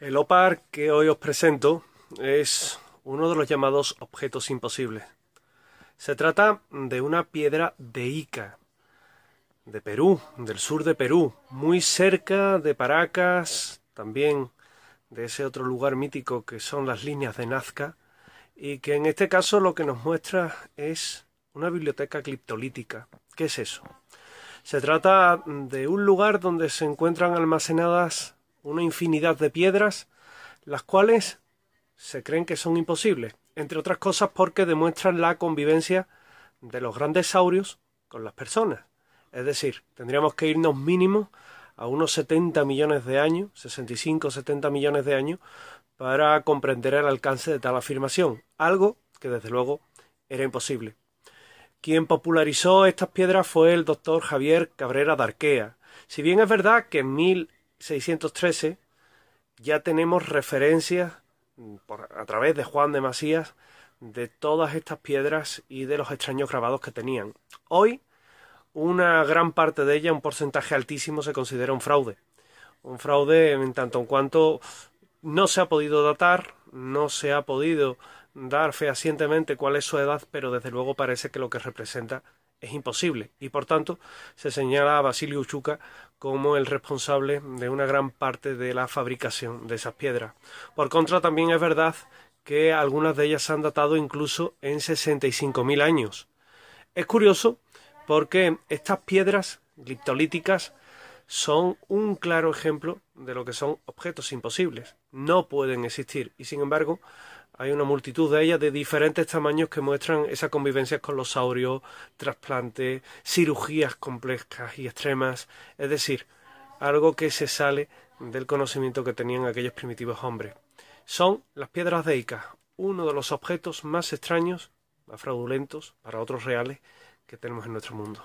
El OPAR que hoy os presento es uno de los llamados objetos imposibles. Se trata de una piedra de Ica, de Perú, del sur de Perú, muy cerca de Paracas, también de ese otro lugar mítico que son las líneas de Nazca, y que en este caso lo que nos muestra es una biblioteca cliptolítica. ¿Qué es eso? Se trata de un lugar donde se encuentran almacenadas una infinidad de piedras, las cuales se creen que son imposibles, entre otras cosas porque demuestran la convivencia de los grandes saurios con las personas. Es decir, tendríamos que irnos mínimo a unos 70 millones de años, 65 70 millones de años, para comprender el alcance de tal afirmación, algo que desde luego era imposible. Quien popularizó estas piedras fue el doctor Javier Cabrera Darquea Si bien es verdad que en mil 613 ya tenemos referencias mm, a través de Juan de Masías de todas estas piedras y de los extraños grabados que tenían. Hoy una gran parte de ella, un porcentaje altísimo, se considera un fraude. Un fraude en tanto en cuanto no se ha podido datar, no se ha podido dar fehacientemente cuál es su edad, pero desde luego parece que lo que representa es imposible y por tanto se señala a Basilio Uchuca como el responsable de una gran parte de la fabricación de esas piedras. Por contra, también es verdad que algunas de ellas se han datado incluso en 65.000 años. Es curioso porque estas piedras gliptolíticas son un claro ejemplo de lo que son objetos imposibles. No pueden existir y sin embargo hay una multitud de ellas de diferentes tamaños que muestran esa convivencia con los saurios, trasplantes, cirugías complejas y extremas, es decir, algo que se sale del conocimiento que tenían aquellos primitivos hombres. Son las piedras de Ica, uno de los objetos más extraños, más fraudulentos, para otros reales, que tenemos en nuestro mundo.